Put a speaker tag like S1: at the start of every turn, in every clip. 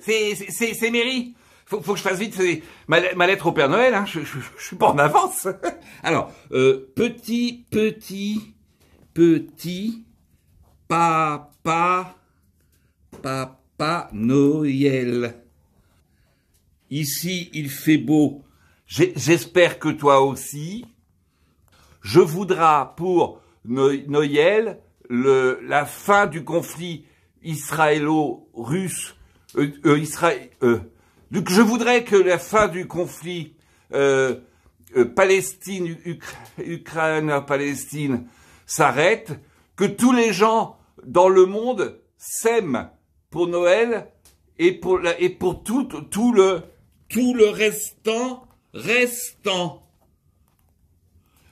S1: C'est, c'est, c'est Faut, que je fasse vite ma, ma lettre au Père Noël. Hein. Je, suis pas en avance. Alors, euh, petit, petit, petit, papa, papa Noël. Ici, il fait beau. J'espère que toi aussi. Je voudrais pour Noël la fin du conflit israélo-russe euh, euh, Israël. Euh, donc je voudrais que la fin du conflit Palestine, Ukraine-Palestine hein, s'arrête, que tous les gens dans le monde s'aiment pour Noël et pour, et pour tout, tout, le, tout le restant, restant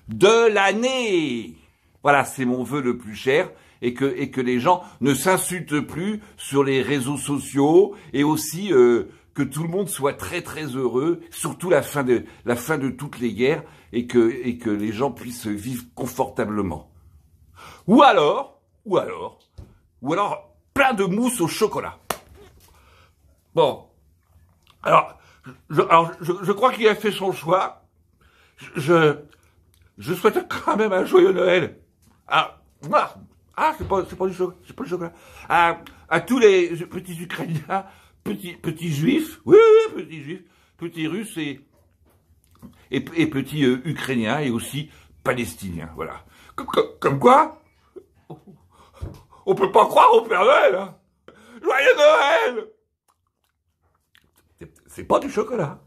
S1: de l'année. Voilà, c'est mon vœu le plus cher et que, et les gens ne s'insultent plus sur les réseaux sociaux et aussi euh, que tout le monde soit très très heureux, surtout la fin de, la fin de toutes les guerres et que, et que les gens puissent vivre confortablement. Ou alors, ou alors, ou alors plein de mousse au chocolat. Bon, alors, je, crois qu'il a fait son choix. Je, je, souhaite quand même un joyeux Noël. Ah, ah, c'est pas, du chocolat. C'est pas du chocolat. À, tous les petits Ukrainiens, petits, petits Juifs, oui, oui, petits Juifs, petits Russes et, et, petits euh, Ukrainiens et aussi Palestiniens. Voilà. Comme, quoi, on peut pas croire au Père Noël. Hein. Joyeux Noël C'est pas du chocolat.